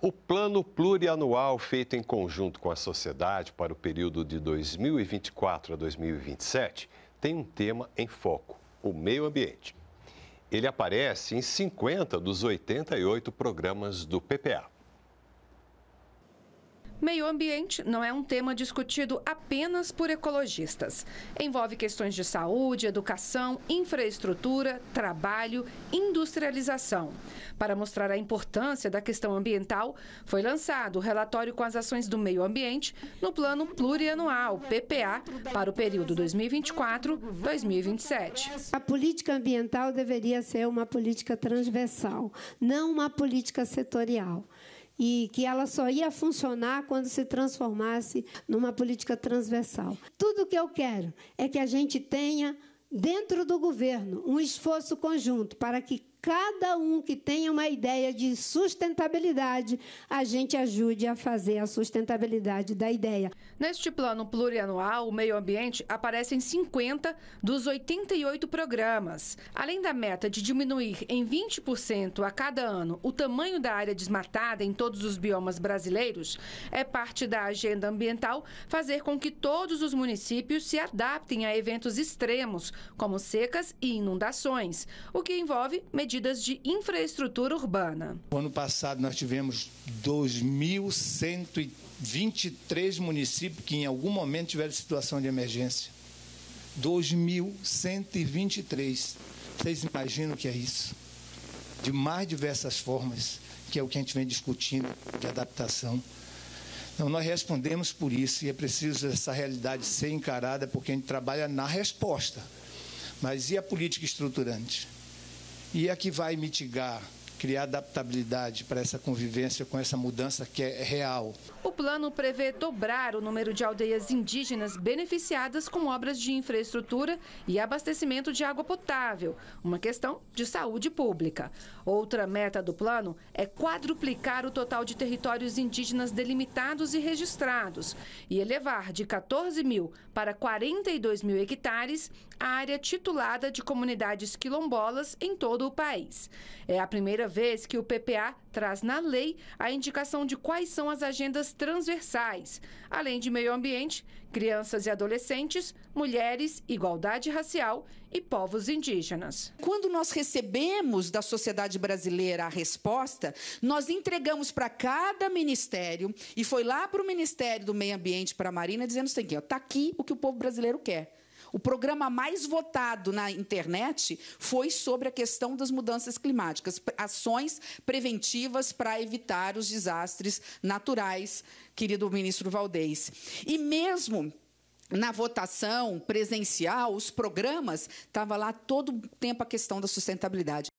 O plano plurianual feito em conjunto com a sociedade para o período de 2024 a 2027 tem um tema em foco: o meio ambiente. Ele aparece em 50 dos 88 programas do PPA. Meio ambiente não é um tema discutido apenas por ecologistas. Envolve questões de saúde, educação, infraestrutura, trabalho, industrialização. Para mostrar a importância da questão ambiental, foi lançado o relatório com as ações do meio ambiente no Plano Plurianual, PPA, para o período 2024-2027. A política ambiental deveria ser uma política transversal, não uma política setorial e que ela só ia funcionar quando se transformasse numa política transversal. Tudo o que eu quero é que a gente tenha dentro do governo um esforço conjunto para que cada um que tenha uma ideia de sustentabilidade, a gente ajude a fazer a sustentabilidade da ideia. Neste plano plurianual, o meio ambiente aparece em 50 dos 88 programas. Além da meta de diminuir em 20% a cada ano o tamanho da área desmatada em todos os biomas brasileiros, é parte da agenda ambiental fazer com que todos os municípios se adaptem a eventos extremos, como secas e inundações, o que envolve medidas medidas de infraestrutura urbana. No ano passado nós tivemos 2.123 municípios que em algum momento tiveram situação de emergência. 2.123. Vocês imaginam o que é isso? De mais diversas formas, que é o que a gente vem discutindo de adaptação. Então, nós respondemos por isso e é preciso essa realidade ser encarada, porque a gente trabalha na resposta. Mas e a política estruturante? e a é que vai mitigar criar adaptabilidade para essa convivência com essa mudança que é real. O plano prevê dobrar o número de aldeias indígenas beneficiadas com obras de infraestrutura e abastecimento de água potável, uma questão de saúde pública. Outra meta do plano é quadruplicar o total de territórios indígenas delimitados e registrados e elevar de 14 mil para 42 mil hectares a área titulada de comunidades quilombolas em todo o país. É a primeira vez que o PPA traz na lei a indicação de quais são as agendas transversais, além de meio ambiente, crianças e adolescentes, mulheres, igualdade racial e povos indígenas. Quando nós recebemos da sociedade brasileira a resposta, nós entregamos para cada ministério e foi lá para o Ministério do Meio Ambiente, para a Marina, dizendo o seguinte: está aqui o que o povo brasileiro quer. O programa mais votado na internet foi sobre a questão das mudanças climáticas, ações preventivas para evitar os desastres naturais, querido ministro Valdez. E mesmo na votação presencial, os programas, estava lá todo o tempo a questão da sustentabilidade.